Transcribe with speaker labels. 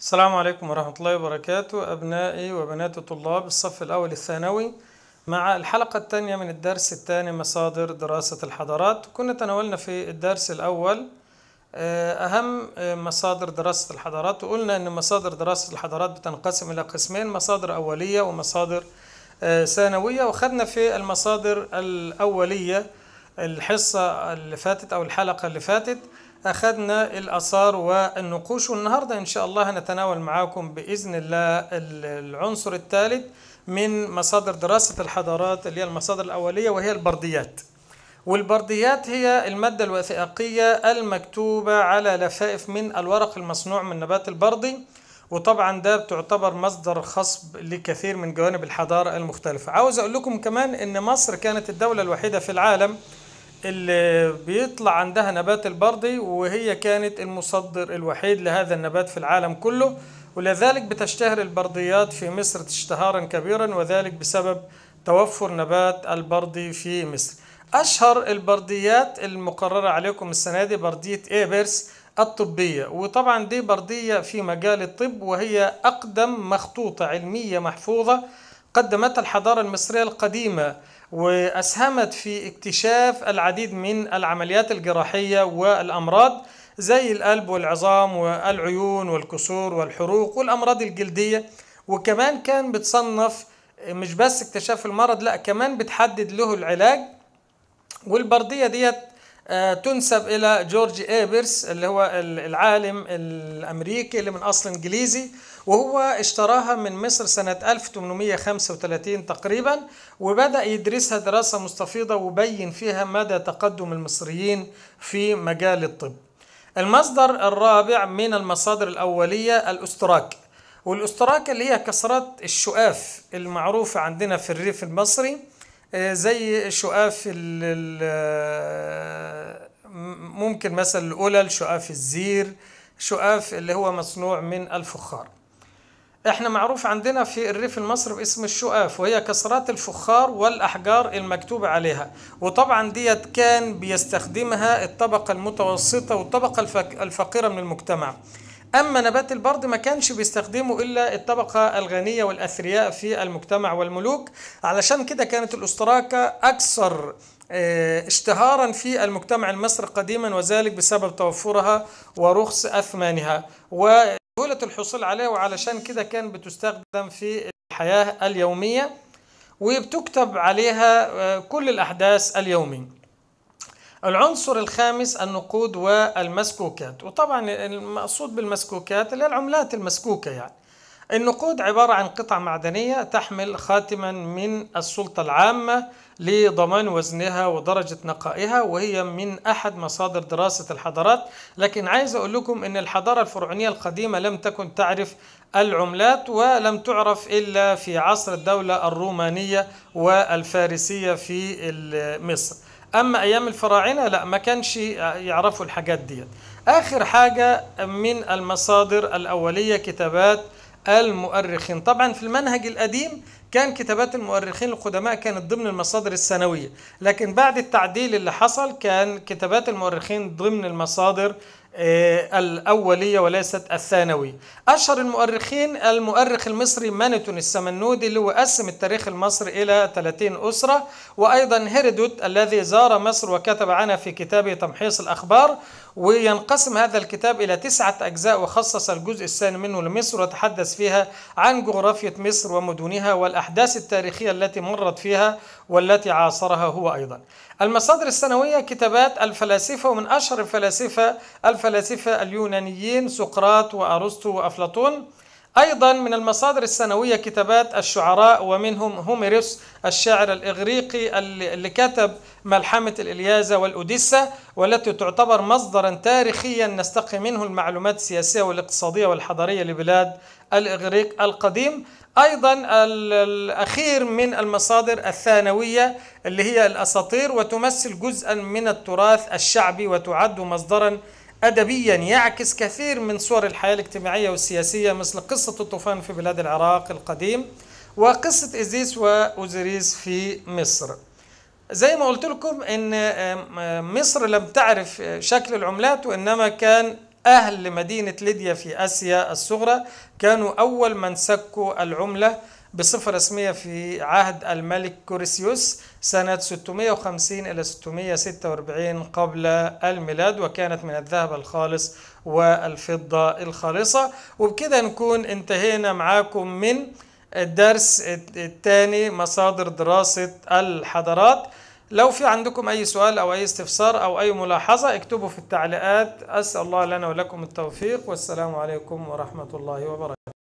Speaker 1: السلام عليكم ورحمة الله وبركاته أبنائي وبنات طلاب الصف الأول الثانوي مع الحلقة الثانية من الدرس الثاني مصادر دراسة الحضارات كنا تناولنا في الدرس الأول آه، أهم آه، مصادر دراسة الحضارات وقلنا أن مصادر دراسة الحضارات بتنقسم إلى قسمين مصادر أولية ومصادر آه، ثانوية وخدنا في المصادر الأولية الحصة اللي فاتت أو الحلقة اللي فاتت أخذنا الآثار والنقوش والنهاردة إن شاء الله هنتناول معاكم بإذن الله العنصر الثالث من مصادر دراسة الحضارات اللي هي المصادر الأولية وهي البرديات والبرديات هي المادة الوثائقية المكتوبة على لفائف من الورق المصنوع من نبات البردي وطبعا ده بتعتبر مصدر خصب لكثير من جوانب الحضارة المختلفة عاوز أقول لكم كمان أن مصر كانت الدولة الوحيدة في العالم اللي بيطلع عندها نبات البردي وهي كانت المصدر الوحيد لهذا النبات في العالم كله ولذلك بتشتهر البرديات في مصر اشتهارا كبيرا وذلك بسبب توفر نبات البردي في مصر أشهر البرديات المقررة عليكم السنة دي بردية إيبرس الطبية وطبعا دي بردية في مجال الطب وهي أقدم مخطوطة علمية محفوظة قدمتها الحضارة المصرية القديمة وأسهمت في اكتشاف العديد من العمليات الجراحية والأمراض زي القلب والعظام والعيون والكسور والحروق والأمراض الجلدية وكمان كان بتصنف مش بس اكتشاف المرض لا كمان بتحدد له العلاج والبردية ديت آه، تنسب إلى جورج إيبرس اللي هو العالم الأمريكي اللي من أصل إنجليزي وهو اشتراها من مصر سنة 1835 تقريبا وبدأ يدرسها دراسة مستفيضة وبين فيها مدى تقدم المصريين في مجال الطب المصدر الرابع من المصادر الأولية الأستراك والأستراك اللي هي كسرات الشؤاف المعروفة عندنا في الريف المصري آه، زي شقاف آه، ممكن مثلا القلل شقاف الزير شقاف اللي هو مصنوع من الفخار احنا معروف عندنا في الريف المصري باسم الشقاف وهي كسرات الفخار والاحجار المكتوب عليها وطبعا ديت كان بيستخدمها الطبقه المتوسطه والطبقه الفقيره من المجتمع أما نبات البرد ما كانش بيستخدمه إلا الطبقة الغنية والأثرياء في المجتمع والملوك علشان كده كانت الأستراكة أكثر آه، اشتهارا في المجتمع المصري قديما وذلك بسبب توفرها ورخص أثمانها وسهولة الحصول عليها وعلشان كده كان بتستخدم في الحياة اليومية وبتكتب عليها آه، كل الأحداث اليومي العنصر الخامس النقود والمسكوكات وطبعا المقصود بالمسكوكات اللي هي العملات المسكوكة يعني النقود عبارة عن قطع معدنية تحمل خاتما من السلطة العامة لضمان وزنها ودرجة نقائها وهي من أحد مصادر دراسة الحضارات لكن عايز أقول لكم أن الحضارة الفرعونية القديمة لم تكن تعرف العملات ولم تعرف إلا في عصر الدولة الرومانية والفارسية في مصر اما ايام الفراعنه لا ما كانش يعرفوا الحاجات دي اخر حاجه من المصادر الاوليه كتابات المؤرخين طبعا في المنهج القديم كان كتابات المؤرخين القدماء كانت ضمن المصادر السنوية لكن بعد التعديل اللي حصل كان كتابات المؤرخين ضمن المصادر آه، الأولية وليست الثانوي أشهر المؤرخين المؤرخ المصري مانتون السمنودي اللي هو قسم التاريخ المصري إلى 30 أسرة وأيضا هيرودوت الذي زار مصر وكتب عنها في كتابه تمحيص الأخبار وينقسم هذا الكتاب إلى تسعة أجزاء وخصص الجزء الثاني منه لمصر وتحدث فيها عن جغرافية مصر ومدنها والأحداث التاريخية التي مرت فيها والتي عاصرها هو أيضا المصادر السنوية كتابات الفلاسفة ومن أشهر الفلاسفة الفلاسفة الفلاسفة اليونانيين سقراط وأرسطو وأفلاطون أيضا من المصادر السنوية كتابات الشعراء ومنهم هوميروس الشاعر الإغريقي اللي كتب ملحمة الإلياذة والأوديسة والتي تعتبر مصدرا تاريخيا نستقي منه المعلومات السياسية والاقتصادية والحضارية لبلاد الإغريق القديم أيضا الأخير من المصادر الثانوية اللي هي الأساطير وتمثل جزءا من التراث الشعبي وتعد مصدرا أدبيا يعكس كثير من صور الحياة الاجتماعية والسياسية مثل قصة الطوفان في بلاد العراق القديم وقصة إزيس وأوزيريس في مصر زي ما قلت لكم ان مصر لم تعرف آه، شكل العملات وانما كان اهل مدينه ليديا في اسيا الصغرى كانوا اول من سكوا العمله بصفة رسمية في عهد الملك كوريسيوس سنة 650 إلى 646 قبل الميلاد وكانت من الذهب الخالص والفضة الخالصة وبكده نكون انتهينا معاكم من الدرس الثاني مصادر دراسة الحضارات لو في عندكم أي سؤال أو أي استفسار أو أي ملاحظة اكتبوا في التعليقات أسأل الله لنا ولكم التوفيق والسلام عليكم ورحمة الله وبركاته